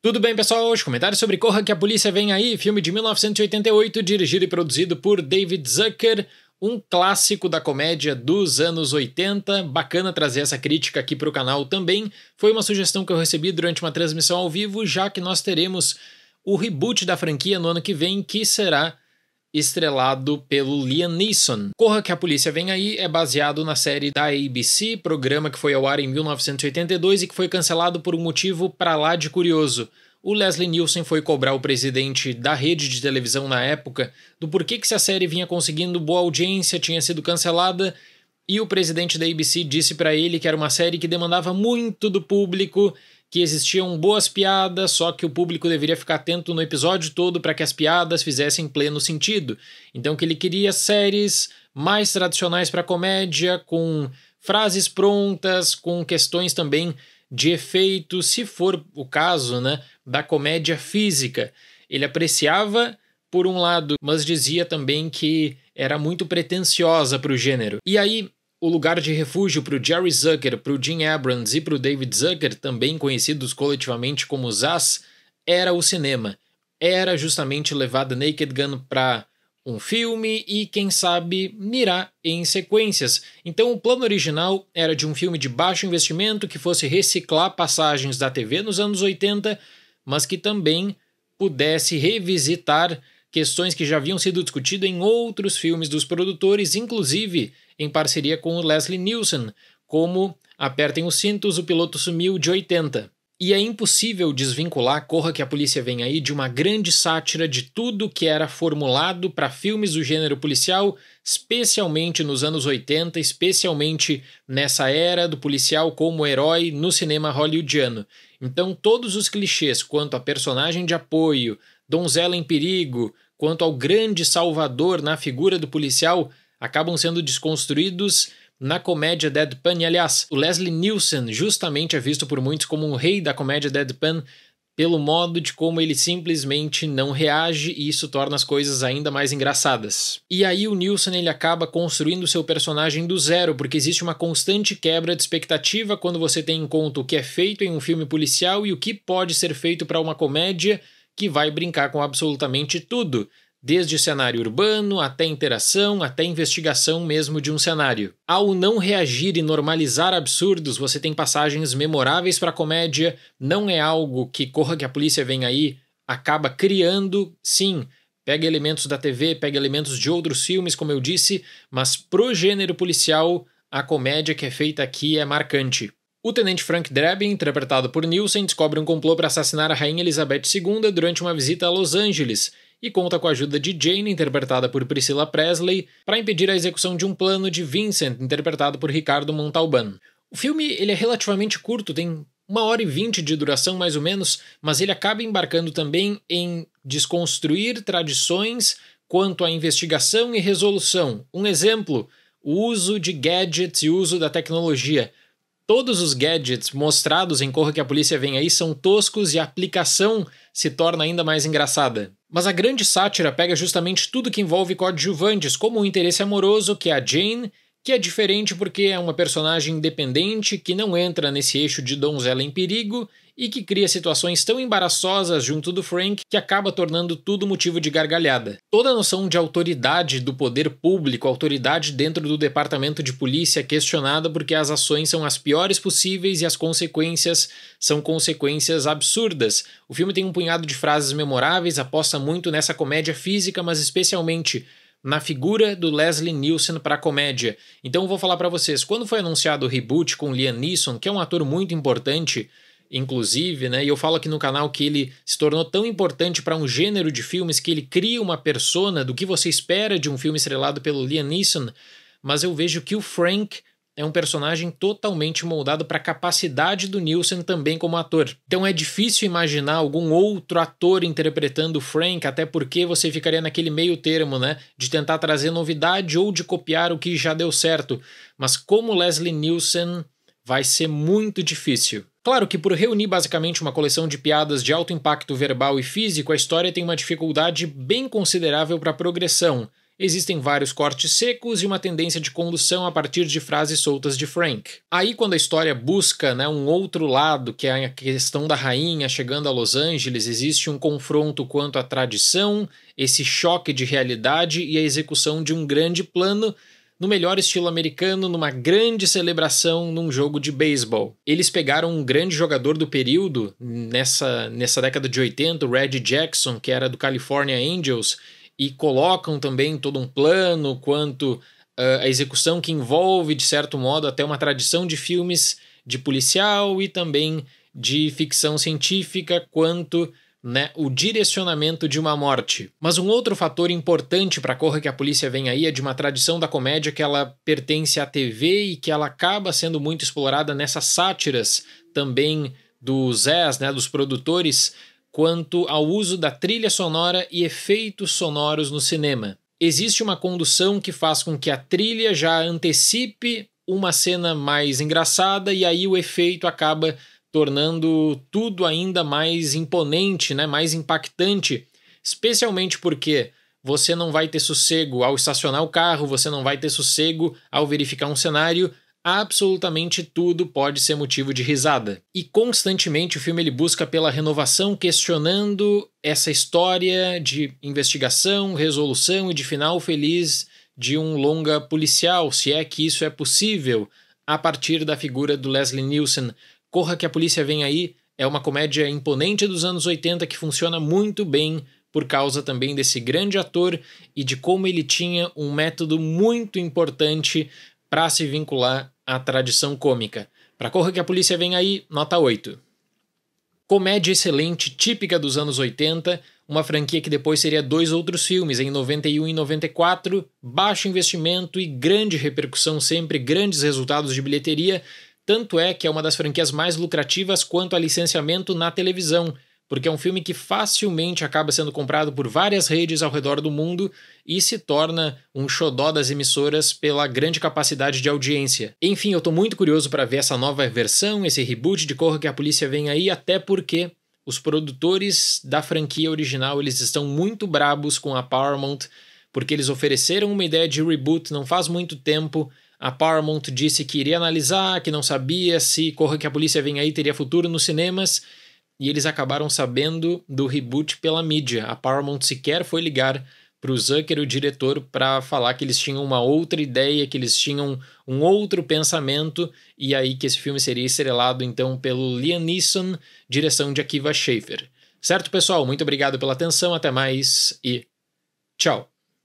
Tudo bem, pessoal? Hoje, comentários sobre Corra que a Polícia Vem Aí, filme de 1988, dirigido e produzido por David Zucker, um clássico da comédia dos anos 80. Bacana trazer essa crítica aqui para o canal também. Foi uma sugestão que eu recebi durante uma transmissão ao vivo, já que nós teremos o reboot da franquia no ano que vem, que será estrelado pelo Liam Neeson. Corra que a polícia vem aí é baseado na série da ABC, programa que foi ao ar em 1982 e que foi cancelado por um motivo para lá de curioso. O Leslie Nielsen foi cobrar o presidente da rede de televisão na época do porquê que se a série vinha conseguindo boa audiência, tinha sido cancelada, e o presidente da ABC disse para ele que era uma série que demandava muito do público que existiam boas piadas, só que o público deveria ficar atento no episódio todo para que as piadas fizessem pleno sentido. Então que ele queria séries mais tradicionais para comédia, com frases prontas, com questões também de efeito, se for o caso, né, da comédia física. Ele apreciava por um lado, mas dizia também que era muito pretensiosa para o gênero. E aí, o lugar de refúgio para o Jerry Zucker, para o Jim Abrams e para o David Zucker, também conhecidos coletivamente como Zaz, era o cinema. Era justamente levado Naked Gun para um filme e, quem sabe, mirar em sequências. Então, o plano original era de um filme de baixo investimento que fosse reciclar passagens da TV nos anos 80, mas que também pudesse revisitar questões que já haviam sido discutidas em outros filmes dos produtores, inclusive em parceria com o Leslie Nielsen, como Apertem os cintos, o piloto sumiu de 80. E é impossível desvincular Corra que a Polícia Vem Aí de uma grande sátira de tudo que era formulado para filmes do gênero policial, especialmente nos anos 80, especialmente nessa era do policial como herói no cinema hollywoodiano. Então, todos os clichês quanto a personagem de apoio, donzela em perigo, quanto ao grande salvador na figura do policial acabam sendo desconstruídos na comédia deadpan. E, aliás, o Leslie Nielsen justamente é visto por muitos como um rei da comédia deadpan pelo modo de como ele simplesmente não reage e isso torna as coisas ainda mais engraçadas. E aí o Nilsson ele acaba construindo seu personagem do zero, porque existe uma constante quebra de expectativa quando você tem em conta o que é feito em um filme policial e o que pode ser feito para uma comédia que vai brincar com absolutamente tudo desde cenário urbano até interação, até investigação mesmo de um cenário. Ao não reagir e normalizar absurdos, você tem passagens memoráveis para comédia, não é algo que corra que a polícia vem aí, acaba criando, sim, pega elementos da TV, pega elementos de outros filmes, como eu disse, mas pro gênero policial, a comédia que é feita aqui é marcante. O tenente Frank Drebin, interpretado por Nielsen, descobre um complô para assassinar a rainha Elizabeth II durante uma visita a Los Angeles e conta com a ajuda de Jane, interpretada por Priscilla Presley, para impedir a execução de um plano de Vincent, interpretado por Ricardo Montalban. O filme ele é relativamente curto, tem uma hora e vinte de duração mais ou menos, mas ele acaba embarcando também em desconstruir tradições quanto à investigação e resolução. Um exemplo, o uso de gadgets e o uso da tecnologia. Todos os gadgets mostrados em Corra que a Polícia Vem Aí são toscos e a aplicação se torna ainda mais engraçada. Mas a grande sátira pega justamente tudo que envolve coadjuvantes, como o interesse amoroso que é a Jane que é diferente porque é uma personagem independente que não entra nesse eixo de donzela em perigo e que cria situações tão embaraçosas junto do Frank que acaba tornando tudo motivo de gargalhada. Toda a noção de autoridade do poder público, autoridade dentro do departamento de polícia é questionada porque as ações são as piores possíveis e as consequências são consequências absurdas. O filme tem um punhado de frases memoráveis, aposta muito nessa comédia física, mas especialmente na figura do Leslie Nielsen para a comédia. Então vou falar para vocês, quando foi anunciado o reboot com Liam Neeson, que é um ator muito importante, inclusive, né? E eu falo aqui no canal que ele se tornou tão importante para um gênero de filmes que ele cria uma persona do que você espera de um filme estrelado pelo Liam Neeson, mas eu vejo que o Frank é um personagem totalmente moldado para a capacidade do Nielsen também como ator. Então é difícil imaginar algum outro ator interpretando Frank, até porque você ficaria naquele meio termo, né? De tentar trazer novidade ou de copiar o que já deu certo. Mas como Leslie Nielsen vai ser muito difícil. Claro que por reunir basicamente uma coleção de piadas de alto impacto verbal e físico, a história tem uma dificuldade bem considerável para progressão. Existem vários cortes secos e uma tendência de condução a partir de frases soltas de Frank. Aí, quando a história busca né, um outro lado, que é a questão da rainha chegando a Los Angeles, existe um confronto quanto à tradição, esse choque de realidade e a execução de um grande plano no melhor estilo americano, numa grande celebração num jogo de beisebol. Eles pegaram um grande jogador do período, nessa, nessa década de 80, o Red Jackson, que era do California Angels, e colocam também todo um plano quanto uh, a execução que envolve, de certo modo, até uma tradição de filmes de policial e também de ficção científica quanto né, o direcionamento de uma morte. Mas um outro fator importante para a Corra que a polícia vem aí é de uma tradição da comédia que ela pertence à TV e que ela acaba sendo muito explorada nessas sátiras também dos Zés, né, dos produtores, quanto ao uso da trilha sonora e efeitos sonoros no cinema. Existe uma condução que faz com que a trilha já antecipe uma cena mais engraçada e aí o efeito acaba tornando tudo ainda mais imponente, né, mais impactante, especialmente porque você não vai ter sossego ao estacionar o carro, você não vai ter sossego ao verificar um cenário, absolutamente tudo pode ser motivo de risada. E constantemente o filme ele busca pela renovação, questionando essa história de investigação, resolução e de final feliz de um longa policial, se é que isso é possível, a partir da figura do Leslie Nielsen. Corra que a polícia vem aí é uma comédia imponente dos anos 80 que funciona muito bem por causa também desse grande ator e de como ele tinha um método muito importante para se vincular à tradição cômica. Para Corra que a Polícia Vem Aí, nota 8. Comédia excelente, típica dos anos 80, uma franquia que depois seria dois outros filmes, em 91 e 94, baixo investimento e grande repercussão sempre, grandes resultados de bilheteria, tanto é que é uma das franquias mais lucrativas quanto a licenciamento na televisão, porque é um filme que facilmente acaba sendo comprado por várias redes ao redor do mundo e se torna um xodó das emissoras pela grande capacidade de audiência. Enfim, eu tô muito curioso para ver essa nova versão, esse reboot de Corra que a polícia vem aí, até porque os produtores da franquia original, eles estão muito brabos com a Paramount, porque eles ofereceram uma ideia de reboot não faz muito tempo. A Paramount disse que iria analisar, que não sabia se Corra que a polícia vem aí teria futuro nos cinemas e eles acabaram sabendo do reboot pela mídia. A Paramount sequer foi ligar para o Zucker, o diretor, para falar que eles tinham uma outra ideia, que eles tinham um outro pensamento, e aí que esse filme seria estrelado então pelo Liam Neeson, direção de Akiva Schaffer. Certo, pessoal? Muito obrigado pela atenção, até mais e tchau!